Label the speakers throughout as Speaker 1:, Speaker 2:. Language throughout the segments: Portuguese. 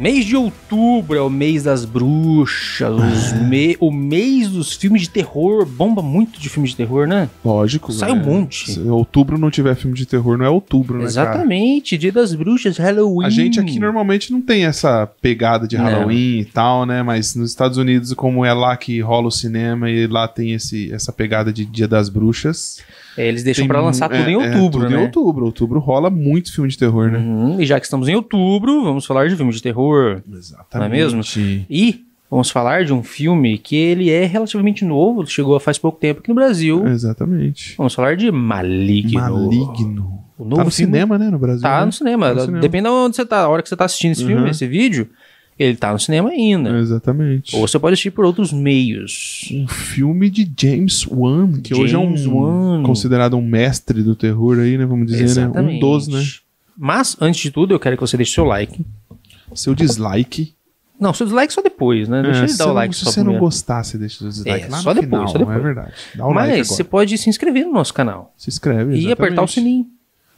Speaker 1: Mês de outubro é o mês das bruxas, é. me... o mês dos filmes
Speaker 2: de terror. Bomba muito de filme de terror, né? Lógico, Sai né? um monte. Se outubro não tiver filme de terror, não é outubro, né?
Speaker 1: Exatamente, cara? dia das bruxas, Halloween. A gente aqui
Speaker 2: normalmente não tem essa pegada de Halloween não. e tal, né? Mas nos Estados Unidos, como é lá que rola o cinema e lá tem esse, essa pegada de dia das bruxas. É, eles deixam para lançar é, é, tudo em outubro, é, tudo né? Em outubro. Outubro rola muito filme de terror, né? Uhum, e já que estamos em outubro, vamos falar de filme de terror.
Speaker 1: Exatamente. Não é mesmo? E vamos falar de um filme que ele é relativamente novo, chegou faz pouco tempo aqui no Brasil. Exatamente. Vamos falar de Maligno. Maligno. O tá novo tá no filme... cinema, né? No Brasil. Tá né? no cinema. Tá no Depende cinema. de onde você tá, a hora que você tá assistindo esse uhum. filme, esse vídeo ele tá no cinema ainda. Exatamente. Ou você pode assistir por outros meios.
Speaker 2: Um filme de James Wan, que James hoje é um Wan. considerado um mestre do terror aí, né? Vamos dizer, Exatamente. né? Um dos, né?
Speaker 1: Mas, antes de tudo, eu quero que você deixe seu like. Seu dislike. Não, seu dislike só depois, né? Deixa é, ele dar o like não, só Se você primeiro. não gostar, você
Speaker 2: deixa o dislike é, lá só depois, final, só é depois. É verdade. Dá um Mas like você
Speaker 1: pode se inscrever no nosso canal.
Speaker 2: Se inscreve, exatamente. E apertar o sininho.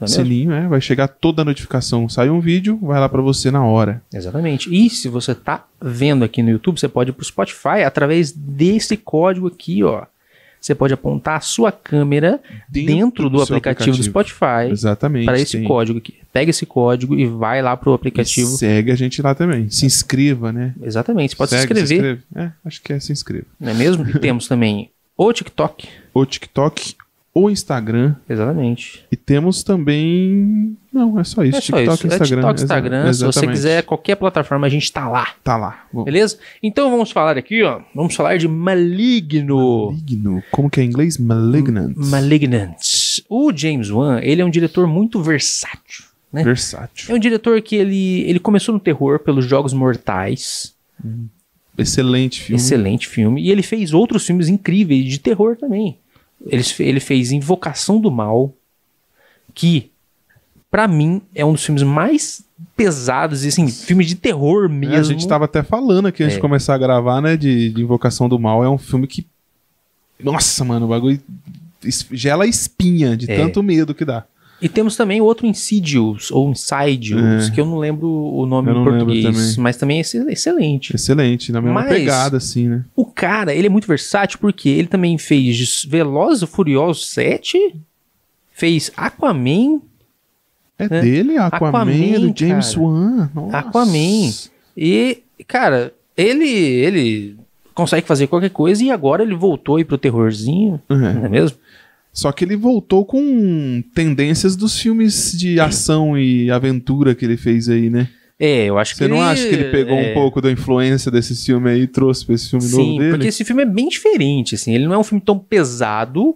Speaker 2: É Sininho, é, vai chegar toda a notificação. Sai um vídeo, vai lá para você na hora.
Speaker 1: Exatamente. E se você tá vendo aqui no YouTube, você pode ir pro Spotify através desse código aqui, ó. Você pode apontar a sua câmera dentro, dentro do, do aplicativo, aplicativo, do Spotify. Exatamente. Para esse tem. código aqui. Pega esse código e vai lá para o aplicativo. E segue a gente lá também.
Speaker 2: Se inscreva, né?
Speaker 1: Exatamente. Você pode segue, se inscrever.
Speaker 2: Se é, acho que é se inscreva.
Speaker 1: Não é mesmo? E temos
Speaker 2: também o TikTok. O TikTok, o Instagram. Exatamente. E temos também. Não, é só isso. É só TikTok, isso. É Instagram. É TikTok, Instagram. Exa exatamente. Se você quiser
Speaker 1: qualquer plataforma, a gente tá lá. Tá lá. Beleza? Então vamos falar aqui, ó. Vamos falar de maligno.
Speaker 2: Maligno. Como que é em inglês? Malignant. Malignant.
Speaker 1: O James Wan, ele é um diretor muito versátil. Né?
Speaker 2: Versátil.
Speaker 1: É um diretor que ele, ele começou no terror pelos Jogos Mortais. Hum. Excelente filme. Excelente filme. E ele fez outros filmes incríveis de terror também. Ele, ele fez Invocação do Mal, que para mim é um dos filmes mais pesados, e assim, filme de terror mesmo. É, a gente tava até
Speaker 2: falando aqui antes é. de começar a gravar, né, de, de, Invocação do Mal, é um filme que nossa, mano, o bagulho gela espinha de é. tanto medo que dá. E temos também outro Insidious, ou Insidious, é. que eu não lembro o nome em português, também.
Speaker 1: mas também é excelente. Excelente, na mesma mas, pegada, assim, né? O cara, ele é muito versátil, porque ele também fez Veloz e Furioso 7, fez Aquaman. É né? dele, Aquaman, Aquaman é do James Wan. Aquaman. E, cara, ele, ele consegue fazer qualquer coisa e agora ele voltou
Speaker 2: aí pro terrorzinho, é. não é mesmo? Só que ele voltou com tendências dos filmes de ação e aventura que ele fez aí, né? É, eu acho Você que Você não ele... acha que ele pegou é... um pouco da influência desse filme aí e trouxe pra esse filme Sim, novo dele? Sim, porque esse filme é bem diferente, assim. Ele não é um filme tão pesado,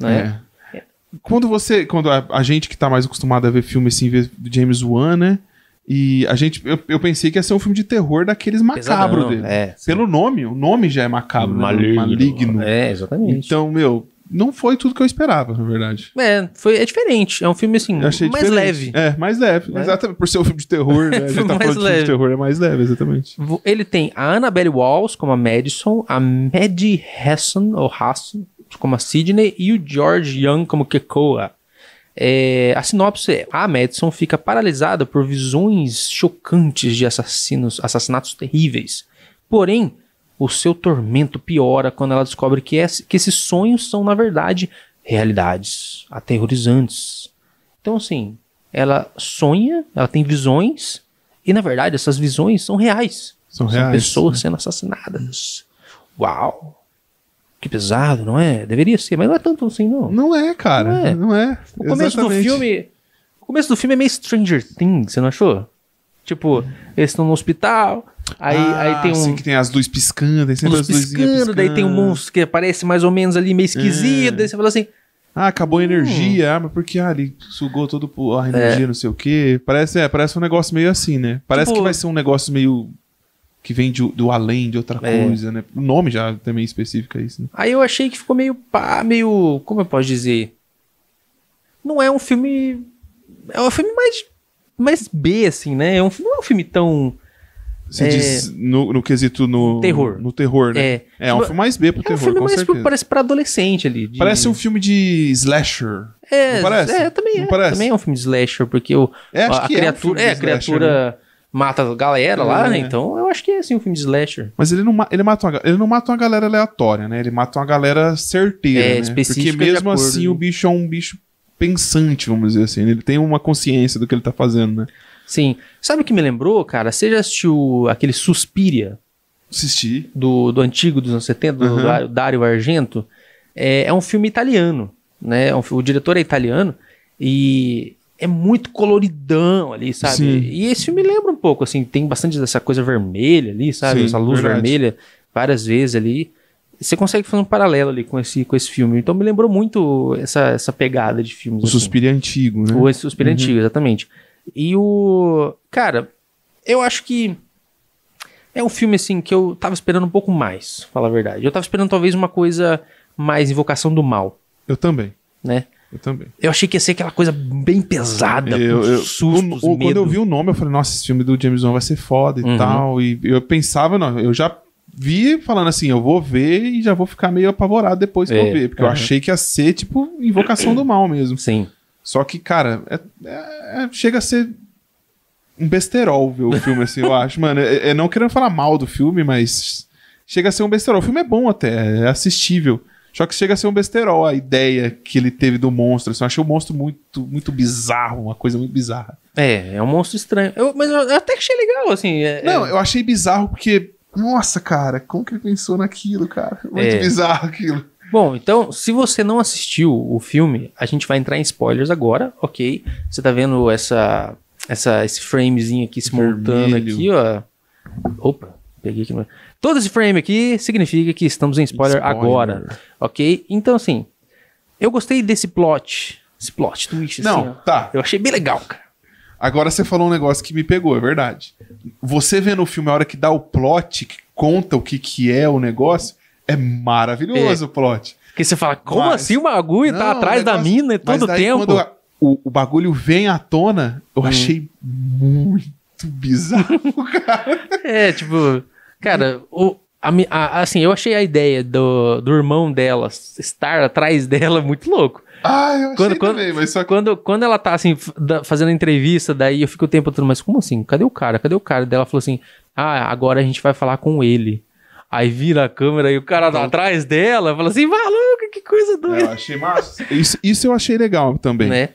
Speaker 2: né? É quando você. Quando a, a, gente que tá mais acostumado a ver filme assim, ver James Wan, né? E a gente. Eu, eu pensei que ia ser um filme de terror daqueles macabro Pesadão, dele. É, Pelo nome, o nome já é macabro, né? maligno. Né? maligno. É, exatamente. Então, meu, não foi tudo que eu esperava, na verdade. É, foi, é diferente. É um filme, assim, mais diferente. leve. É, mais leve. É. Exatamente. Por ser um filme de terror, né? filme tá mais leve. de terror, é mais leve, exatamente.
Speaker 1: Ele tem a Annabelle Walls como a Madison, a Maddie Hassan, ou Hassan, como a Sidney, e o George Young como Kekoa. É, a sinopse é: a Madison fica paralisada por visões chocantes de assassinos, assassinatos terríveis. Porém, o seu tormento piora quando ela descobre que, que esses sonhos são, na verdade, realidades aterrorizantes. Então, assim, ela sonha, ela tem visões, e na verdade essas visões são reais. São, são reais. pessoas né? sendo assassinadas. Uau! Que pesado, não é? Deveria ser, mas não é tanto assim, não. Não é, cara. Não é. Não é. O começo Exatamente. do filme. O começo do filme é meio Stranger Things, você não achou? Tipo, eles estão no hospital, Aí, ah, aí tem um. Assim que
Speaker 2: tem as luzes piscando, tem sempre as luzes piscando, daí tem um monstro que aparece mais ou menos ali meio é. esquisito, é. daí você fala assim. Ah, acabou a hum. energia, ah, mas porque ah, ele sugou todo a é. energia, é. não sei o quê. Parece, é, parece um negócio meio assim, né? Parece tipo... que vai ser um negócio meio que vem de, do além, de outra é. coisa, né? O nome já também é específico é isso. Né? Aí
Speaker 1: eu achei que ficou meio
Speaker 2: pá, meio. Como eu posso dizer?
Speaker 1: Não é um filme. É um filme mais, mais B, assim, né? É um, não é um filme tão
Speaker 2: você é... diz no, no, quesito no. Terror. No terror, né? É, é, é um filme mais B pro é terror. É um filme mais pro, parece pra adolescente ali. De... Parece um filme de slasher.
Speaker 1: É, não parece? é também
Speaker 2: não é. Parece? Também é um filme de slasher, porque o, é, a, a, é criatura. Um é, a criatura. Né?
Speaker 1: Mata a galera lá, né? Então
Speaker 2: eu acho que é assim um filme de slasher. Mas ele não, ele mata uma, ele não mata uma galera aleatória, né? Ele mata uma galera certeira. É, né? específica. Porque mesmo acordo, assim né? o bicho é um bicho pensante, vamos dizer assim. Né? Ele tem uma consciência do que ele tá fazendo, né? Sim. Sabe o que me lembrou, cara? Você já assistiu
Speaker 1: aquele Suspiria? Assisti. Do, do antigo, dos anos 70, uhum. do Dario Argento? É, é um filme italiano, né? É um, o diretor é italiano e é muito coloridão ali, sabe? Sim. E esse filme lembra um pouco, assim, tem bastante dessa coisa vermelha ali, sabe? Sim, Essa luz verdade. vermelha várias vezes ali você consegue fazer um paralelo ali com esse, com esse filme. Então me lembrou muito essa, essa pegada de filmes. O assim. Suspiro
Speaker 2: é Antigo, né? O Suspiro é uhum. Antigo, exatamente.
Speaker 1: E o. Cara, eu acho que. É um filme, assim, que eu tava esperando um pouco mais, falar a verdade. Eu tava esperando talvez uma coisa mais invocação do mal. Eu também. Né? Eu também. Eu achei que ia ser aquela coisa bem pesada, eu, eu, sustos, o, o, Quando eu vi o
Speaker 2: nome, eu falei, nossa, esse filme do James Wan vai ser foda e uhum. tal. E eu pensava, não, eu já vi falando assim, eu vou ver e já vou ficar meio apavorado depois que é, eu ver. Porque uhum. eu achei que ia ser, tipo, invocação do mal mesmo. Sim. Só que, cara, é, é, é chega a ser um besterol ver o filme, assim, eu acho. Mano, é, é, não querendo falar mal do filme, mas chega a ser um besterol. O filme é bom até, é assistível. Só que chega a ser um besterol a ideia que ele teve do monstro. Assim, eu achei o monstro muito, muito bizarro, uma coisa muito bizarra. É, é um monstro estranho.
Speaker 1: Eu, mas eu até achei legal, assim. É, não, é.
Speaker 2: eu achei bizarro porque nossa, cara, como que ele pensou naquilo, cara? Muito é. bizarro aquilo.
Speaker 1: Bom, então, se você não assistiu o filme, a gente vai entrar em spoilers agora, ok? Você tá vendo essa, essa, esse framezinho aqui se montando aqui, ó. Opa, peguei aqui. Todo esse frame aqui significa que estamos em spoiler, spoiler. agora,
Speaker 2: ok? Então, assim, eu gostei desse plot, esse plot twist, Não, assim, tá. Eu achei bem legal, cara. Agora você falou um negócio que me pegou, é verdade. Você vê no filme a hora que dá o plot, que conta o que, que é o negócio, é maravilhoso é. o plot. Porque você fala, como mas... assim tá o bagulho não, tá atrás negócio... da mina todo daí, tempo? Quando o, o bagulho vem à tona, eu hum. achei muito bizarro,
Speaker 1: cara. É, tipo, cara, o, a, a, assim, eu achei a ideia do, do irmão dela estar atrás dela muito louco. Ah, eu achei quando, também, mas só... Quando, quando ela tá, assim, fazendo entrevista, daí eu fico o tempo todo, mas como assim? Cadê o cara? Cadê o cara? Dela falou assim, ah, agora a gente vai falar com ele. Aí vira a câmera e o cara tá atrás dela, fala
Speaker 2: assim, maluco, que coisa doida. Eu achei massa. isso, isso eu achei legal também.
Speaker 1: Né?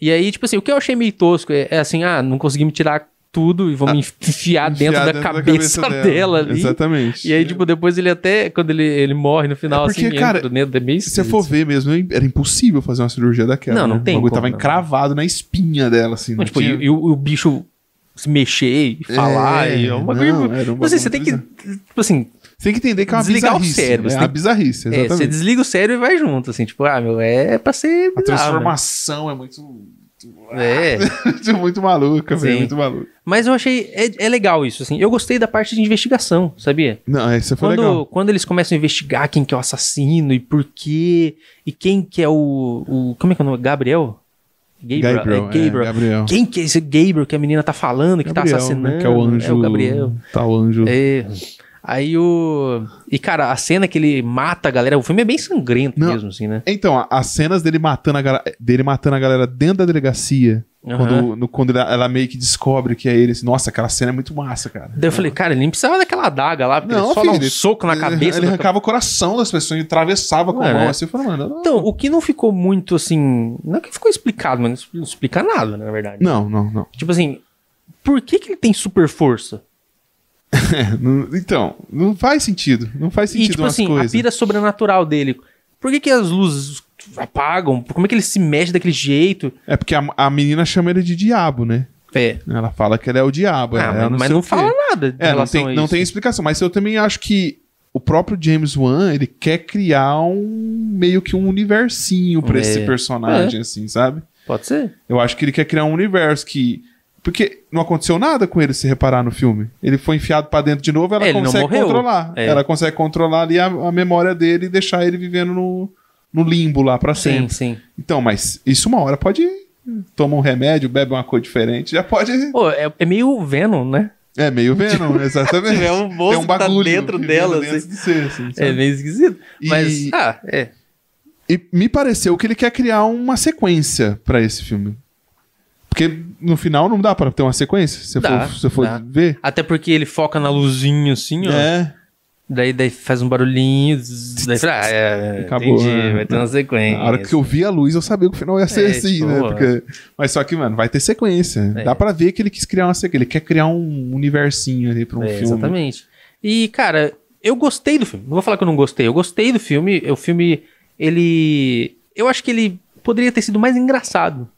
Speaker 1: E aí, tipo assim, o que eu achei meio tosco é, é assim, ah, não consegui me tirar tudo e vamos ah, enfiar, enfiar dentro, da, cabeça da, cabeça, dela, dela ali. Exatamente. E aí, tipo, depois ele até, quando ele, ele morre no final, é assim, porque, assim, cara, entra dentro, é meio Se você for assim.
Speaker 2: ver mesmo, é era impossível fazer uma cirurgia daquela. Não, não né? tem. O bagulho tava não. encravado na espinha dela, assim. Não, tipo, tinha... e, e, o, e o bicho se mexer e é, falar. É, e é um bagulho. Não, um bagulho você tem que. Tipo assim. Você tem que entender que é uma desligar bizarrice. o cérebro. É uma bizarrice, exatamente. É, você
Speaker 1: desliga o cérebro e vai junto, assim. Tipo, ah, meu, é pra ser. Bizarro, a né? transformação
Speaker 2: né? é muito é.
Speaker 1: Tipo, muito maluca, velho. Muito maluca. Mas eu achei. É, é, legal isso, assim. Eu gostei da parte de investigação,
Speaker 2: sabia? Não, isso é, foi quando, legal.
Speaker 1: Quando eles começam a investigar quem que é o assassino e por quê. E quem que é o. o como é que é o nome? Gabriel? Gabriel, é Gabriel, é, Gabriel. É, Gabriel. Quem que é esse Gabriel que a menina tá falando, que tá Gabriel, tá assassinando? Né, que é o é anjo. É o Gabriel. Tá o anjo. É. Aí o. E, cara, a cena que ele mata a galera. O filme é
Speaker 2: bem sangrento Não. mesmo, assim, né? Então, as cenas dele matando a, gal... dele matando a galera dentro da delegacia. Uhum. Quando, no, quando ela, meio que descobre que é ele. Assim, Nossa, aquela cena é muito massa, cara. Daí eu falei, cara, ele nem precisava daquela adaga lá, porque não, ele só filho, dá um soco na cabeça. Ele, ele arrancava o coração das pessoas e atravessava com o a é, mão, né? assim,
Speaker 1: Então, o que não ficou muito, assim... Não é que ficou explicado, mas não explica nada, né, na verdade. Não, não, não. Tipo assim, por que que ele tem super força?
Speaker 2: então, não faz sentido. Não faz sentido. E, tipo assim, coisas. a pira
Speaker 1: sobrenatural dele.
Speaker 2: Por que, que as luzes apagam? Como é que ele se mexe daquele jeito? É porque a, a menina chama ele de diabo, né? É. Ela fala que ele é o diabo. Ah, é, mas não, mas não fala nada. É, não, tem, não tem explicação. Mas eu também acho que o próprio James Wan, ele quer criar um meio que um universinho para é. esse personagem, é. assim, sabe? Pode ser. Eu acho que ele quer criar um universo que porque não aconteceu nada com ele, se reparar no filme. Ele foi enfiado para dentro de novo, ela ele consegue controlar. É. Ela consegue controlar ali a, a, memória dele e deixar ele vivendo no, no limbo lá para sempre. Sim, sim. Então, mas isso uma hora pode tomar Toma um remédio, bebe uma coisa diferente, já pode. Pô, é, é meio Venom, né? É meio tipo, Venom, exatamente. é um bolso Tem um tá bagulho, tá dentro dela. Dentro assim. de ser, assim, é meio esquisito. E... Mas, ah, é. E me pareceu que ele quer criar uma sequência para esse filme. Porque no final não dá para ter uma sequência, se dá, for, se for dá.
Speaker 1: ver. Até porque ele foca na luzinha assim, ó. É. Daí, daí faz um barulhinho, daí fala, ah, é,
Speaker 2: Acabou, entendi, né? vai ter uma sequência. Na hora que eu vi a luz, eu sabia que o final ia é, ser é, assim, tipo, né? Porque... Mas só que, mano, vai ter sequência. É. Dá para ver que ele quis criar uma sequência, ele quer criar um universinho ali pra um é, filme.
Speaker 1: Exatamente. E, cara, eu gostei do filme. Não vou falar que eu não gostei, eu gostei do filme. O filme, ele... Eu acho que ele poderia ter sido mais engraçado.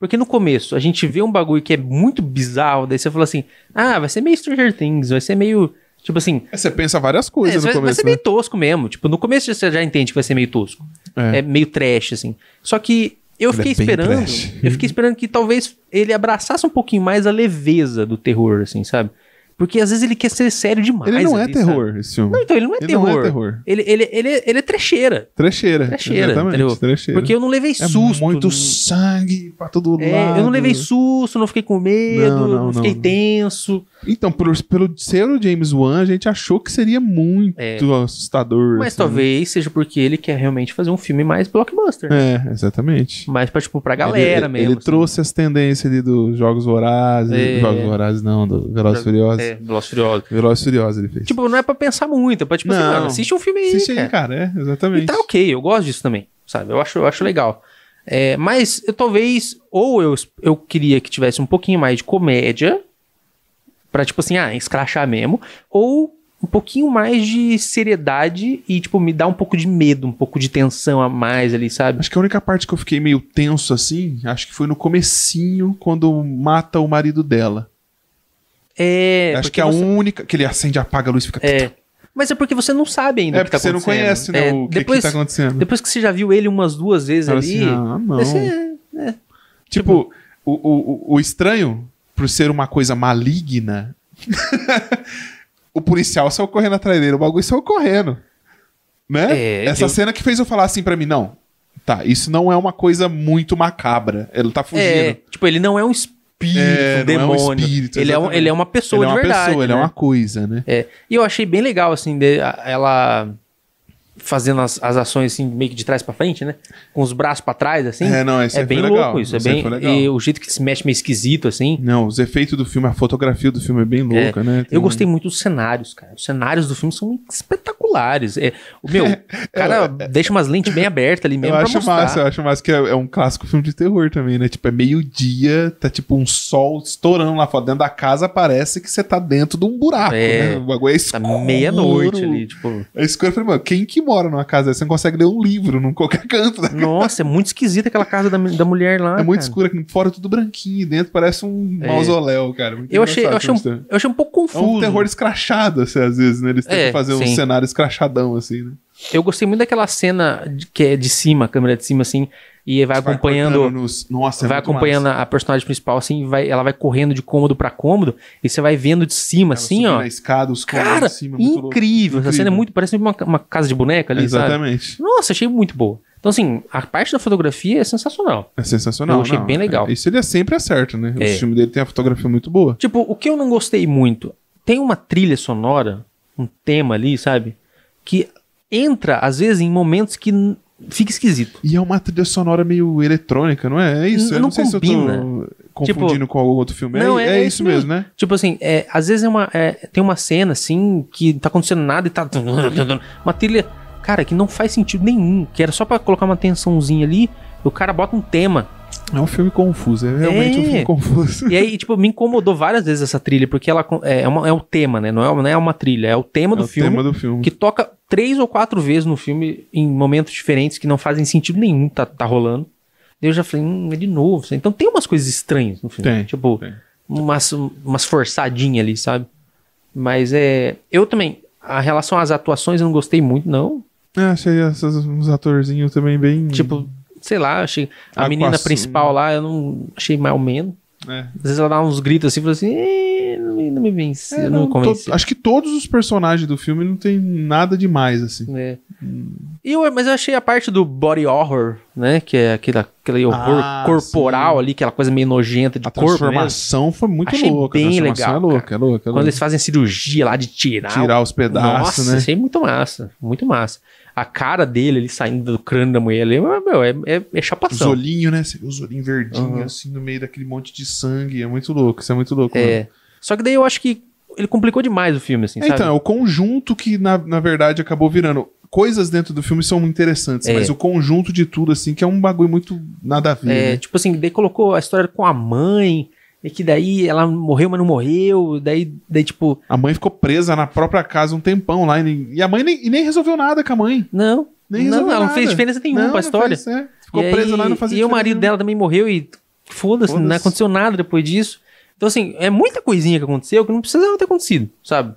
Speaker 1: Porque no começo a gente vê um bagulho que é muito bizarro, daí você fala assim: ah, vai ser meio Stranger Things, vai ser meio. Tipo assim. É, você pensa várias coisas é, no vai, começo. Vai ser né? meio tosco mesmo. Tipo, no começo você já entende que vai ser meio tosco. É, é meio trash, assim. Só que eu ele fiquei é esperando. Trash. Eu fiquei esperando que talvez ele abraçasse um pouquinho mais a leveza do terror, assim, sabe? Porque às vezes ele quer
Speaker 2: ser sério demais. Ele não ali, é terror, sabe? esse filme. Não, então, ele não é ele terror. Não é terror. Ele, ele, ele, ele é trecheira. Trecheira. Trecheira. Exatamente, trecheira. Porque eu não levei é susto. É muito sangue pra todo é, lado. Eu não levei susto, não fiquei com medo, não, não, não fiquei tenso. Então, por, pelo ser o James Wan, a gente achou que seria muito é. assustador. Mas assim. talvez seja porque ele quer realmente fazer um filme mais blockbuster. Né? É, exatamente. Mais pra, tipo, pra galera ele, mesmo. Ele assim. trouxe as tendências ali dos Jogos Vorazes. É. Jogos Vorazes não, do Velozes é. Furiosos. É.
Speaker 1: É, Velozes ele fez. Tipo, não é pra pensar muito, é pra tipo assim, não. assim, mano, assiste um filme aí, Assiste cara. aí, cara, é, exatamente. E tá ok, eu gosto disso também, sabe? Eu acho, eu acho legal. É, mas eu talvez, ou eu, eu queria que tivesse um pouquinho mais de comédia, pra tipo assim, ah, escrachar mesmo, ou um pouquinho mais de seriedade e, tipo, me dá um pouco de medo, um
Speaker 2: pouco de tensão a mais ali, sabe? Acho que a única parte que eu fiquei meio tenso assim, acho que foi no comecinho, quando mata o marido dela. É. Acho que é a você... única. Que ele acende, apaga a luz e fica. É.
Speaker 1: Mas é porque você não sabe ainda é, o que tá acontecendo. você não conhece, né? É, o que, depois, que tá
Speaker 2: acontecendo. Depois que você já viu ele umas duas vezes Fala ali. Assim, ah, não. Você, é, é. tipo, tipo, o, o, o estranho, por ser uma coisa maligna, o policial saiu correndo atrás dele, o bagulho saiu correndo. Né? É, Essa cena que fez eu falar assim para mim, não. Tá, isso não é uma coisa muito macabra. Ele tá fugindo. É,
Speaker 1: tipo, ele não é um espírito é, espírito, é, demônio. É um espírito, ele, é um, ele é uma pessoa ele é de verdade. é uma pessoa, né? ele é uma né?
Speaker 2: coisa, né?
Speaker 1: É. E eu achei bem legal, assim, de, ela fazendo as, as ações assim, meio que de trás para frente, né? Com os braços para trás, assim. É, não, esse é bem legal. louco isso. é bem, E o
Speaker 2: jeito que se mexe meio esquisito, assim. Não, os efeitos do filme, a fotografia do filme é bem é. louca, é, né? Tem... Eu gostei muito
Speaker 1: dos cenários, cara. Os cenários do filme são espetaculares. É, o meu, é, cara deixa umas lentes bem abertas ali mesmo. Eu acho mostrar. massa, eu
Speaker 2: acho massa que é, é um clássico filme de terror também, né? Tipo, é meio-dia, tá tipo um sol estourando lá fora. Dentro da casa parece que você tá dentro de um buraco, é, né? O bagulho é escuro. Tá meia-noite ali, tipo. É escuro. Eu falei, mano, quem que mora numa casa dessa, você não consegue ler um livro num qualquer canto. Nossa, é muito esquisita aquela casa da, da mulher lá. É muito cara. escura, fora tudo branquinho, dentro parece um é. mausoléu, cara. Muito eu achei, eu achei, um, eu achei um pouco confuso. É um terror escrachado, assim, às vezes, né? Eles têm é, que fazer sim. um cenário escrachadão, assim, né?
Speaker 1: Eu gostei muito daquela cena de, que é de cima, a câmera é de cima, assim, e vai acompanhando vai, nos... Nossa, é vai acompanhando massa. a personagem principal assim vai ela vai correndo de cômodo para cômodo e você vai vendo de cima ela assim ó na escada os cara de cima, incrível. incrível essa cena é muito parece uma, uma casa de boneca ali exatamente sabe? nossa achei muito boa então, assim, a parte da fotografia é sensacional. É sensacional. Eu achei não, bem é, legal. É, isso ele é sempre acerta, né? É. O filme dele tem a fotografia muito boa. Tipo, o que eu não gostei muito, tem uma trilha sonora, um tema ali, sabe? Que entra, às vezes, em momentos que
Speaker 2: fica esquisito. E é uma trilha sonora meio eletrônica, não é? É isso? Não, eu não, não sei combina. se eu tô confundindo tipo, com algum outro filme. É não, é, é, é isso mesmo, mesmo, né?
Speaker 1: Tipo assim, é, às vezes é uma, é, tem uma cena assim que tá acontecendo nada e tá. Uma trilha, cara, que não faz sentido nenhum. Que era só para colocar uma tensãozinha ali. E o cara bota um tema
Speaker 2: é um filme confuso, é
Speaker 1: realmente é. um filme confuso. E aí, tipo, me incomodou várias vezes essa trilha, porque ela é, uma, é o tema, né? Não é, não é uma trilha, é o tema é do o filme. tema do filme. Que toca três ou quatro vezes no filme, em momentos diferentes que não fazem sentido nenhum, tá, tá rolando. E eu já falei, hum, é de novo. Então tem umas coisas estranhas no filme. Tem, tipo, tem. Umas, umas forçadinhas ali, sabe? Mas é. Eu também, a relação às atuações, eu não gostei muito, não.
Speaker 2: É, achei esses, uns atorzinhos também bem. Tipo,
Speaker 1: sei lá, achei. A menina principal lá, eu não achei
Speaker 2: mais ou menos. É. Às vezes ela dá uns gritos assim, fala assim, não
Speaker 1: me, não me vence, é, não, não convence. To,
Speaker 2: acho que todos os personagens do filme não tem nada demais, assim. É. Hum.
Speaker 1: E eu, mas eu achei a parte do body horror, né, que é aquele, aquele horror ah, corporal sim. ali, aquela coisa meio nojenta de a corpo. A né? transformação foi muito achei louca. bem é legal. É louca, é louca, é Quando eles fazem cirurgia lá de tirar... Tirar os pedaços, nossa, né? achei muito massa, muito massa a cara dele ali saindo do crânio da mulher ali, meu, é, é, é chapação. Os
Speaker 2: olhinhos, né? Você vê os olhinhos verdinhos, uhum. assim, no meio daquele monte de sangue. É muito louco, isso é muito louco. É. Só que daí eu acho que ele complicou demais o filme, assim, é, sabe? Então, é o conjunto que, na, na verdade, acabou virando. Coisas dentro do filme são muito interessantes, é. mas o conjunto de tudo, assim, que é um bagulho muito nada a ver. É, né?
Speaker 1: tipo assim, daí colocou a história com
Speaker 2: a mãe, e que daí ela morreu, mas não morreu. Daí, daí, tipo. A mãe ficou presa na própria casa um tempão lá. E, a mãe nem, e nem resolveu nada com a mãe. Não. Nem não, ela não fez diferença nenhuma não, pra história. Fez, é. Ficou e presa aí, lá não fazia E o marido dela também morreu e foda-se, né? foda não
Speaker 1: aconteceu nada depois disso. Então, assim, é muita coisinha que aconteceu que não precisava ter acontecido, sabe?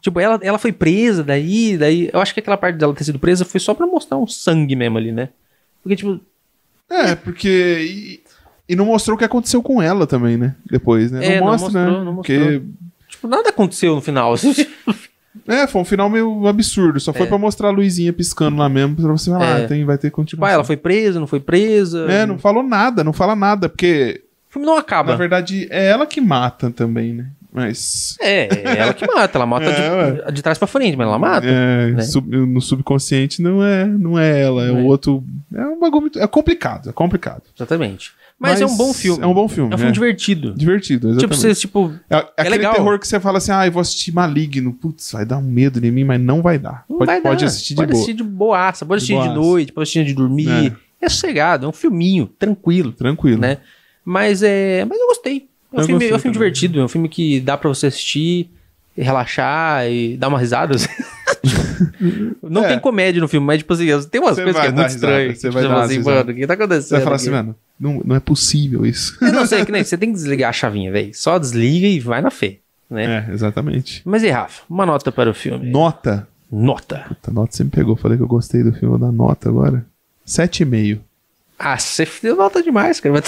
Speaker 1: Tipo, ela, ela foi presa, daí, daí. Eu acho que aquela parte dela ter sido presa foi só pra mostrar um sangue mesmo
Speaker 2: ali, né? Porque, tipo. É, porque. E não mostrou o que aconteceu com ela também, né? Depois, né? É, não, mostra, né? não mostrou, né? Não mostrou. Porque...
Speaker 1: Tipo, nada aconteceu no final.
Speaker 2: Assim. é, foi um final meio absurdo. Só foi é. pra mostrar a Luizinha piscando lá mesmo, pra você falar, ah, é. ah, tem, vai ter continuação. Pai, ela foi presa, não foi presa. É, não falou nada, não fala nada, porque. O filme não acaba. Na verdade, é ela que mata também, né? Mas. É, é ela que mata, ela mata é, de, de, trás para frente, mas ela mata. É, né? sub, no subconsciente não é, não é ela, é o é. outro. É um bagulho muito. É complicado, é complicado. Exatamente. Mas, mas, é um bom filme. É um bom filme. É um filme é. divertido. Divertido, tipo, exatamente. Tipo, você, é, tipo, é, aquele legal. terror que você fala assim, ah, eu vou assistir Maligno. Putz, vai dar um medo em mim, mas não vai dar. Não pode, vai pode assistir pode de boa. Pode assistir de
Speaker 1: boaça, pode assistir de, boaça. de noite, pode assistir de dormir. É sossegado, é um filminho, tranquilo. Tranquilo. Né? Mas é. Mas eu gostei. É um, filme, é um filme divertido, né? é um filme que dá pra você assistir, relaxar e dar uma risada. não é. tem comédia no filme, mas tipo assim, tem umas você coisas que é muito estranho. Você tipo, vai tipo, dar assim, mano, o que tá acontecendo? Você vai falar assim, mano,
Speaker 2: não, não é possível isso. Eu não
Speaker 1: sei, é que nem você tem que desligar a chavinha, velho. Só desliga e vai na fé. Né? É,
Speaker 2: exatamente.
Speaker 1: Mas e Rafa, uma nota para o filme?
Speaker 2: Nota? Nota. Puta, nota você me pegou. Falei que eu gostei do filme, vou dar nota agora. Sete e meio.
Speaker 1: Ah, você deu nota demais, cara.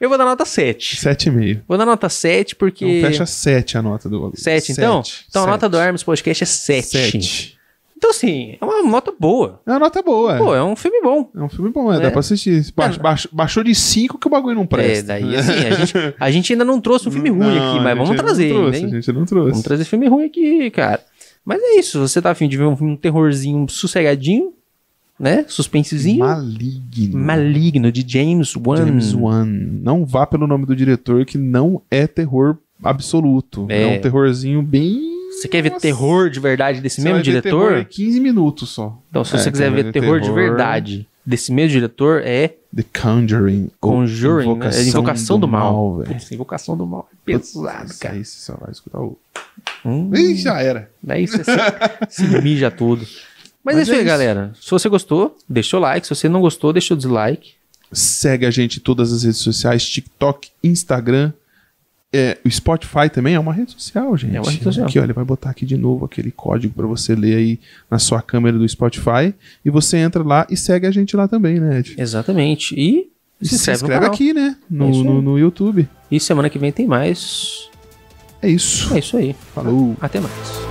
Speaker 1: eu vou dar nota 7.
Speaker 2: 7,5.
Speaker 1: Vou dar nota 7 porque. Então fecha
Speaker 2: 7 a nota do. 7, 7 então? 7. Então a nota
Speaker 1: do Hermes Podcast é 7. 7.
Speaker 2: Então, assim, é uma nota boa. É uma nota boa. É. Pô, é um filme bom. É um filme bom, é, né? dá é. pra assistir. Baix, é. baix, baixou de 5 que o bagulho não presta. É, daí assim, a gente, a gente ainda não trouxe um filme ruim não, aqui, mas vamos trazer. Trouxe, hein? A gente não trouxe. Vamos
Speaker 1: trazer filme ruim aqui, cara. Mas é isso, você tá afim de ver um, um terrorzinho sossegadinho,
Speaker 2: né? Suspensezinho. Maligno. Maligno, de James Wan. James Wan. Não vá pelo nome do diretor, que não é terror absoluto. É, é um terrorzinho bem.
Speaker 1: Você quer ver Nossa. terror de verdade desse você mesmo diretor? Ver
Speaker 2: 15 é minutos só. Então, se é, você quiser ver, ver terror, terror de verdade desse mesmo diretor, é The Conjuring. Conjuring, né? invocação, né? é invocação do, do Mal. mal invocação do Mal é pesado, cara. Isso, você só vai escutar o. Hum, Ih, já era. Daí você se,
Speaker 1: se mija tudo. Mas, Mas é, é isso aí, galera.
Speaker 2: Se você gostou, deixa o like. Se você não gostou, deixa o dislike. Segue a gente em todas as redes sociais: TikTok, Instagram. É, o Spotify também é uma rede social, gente. É uma rede social. Aqui, olha, vai botar aqui de novo aquele código para você ler aí na sua câmera do Spotify. E você entra lá e segue a gente lá também, né, Ed? Exatamente. E se, se inscreve, aqui, né? No, é no, no, YouTube. E semana que vem tem mais. É isso. É isso aí.
Speaker 1: Falou. Até mais.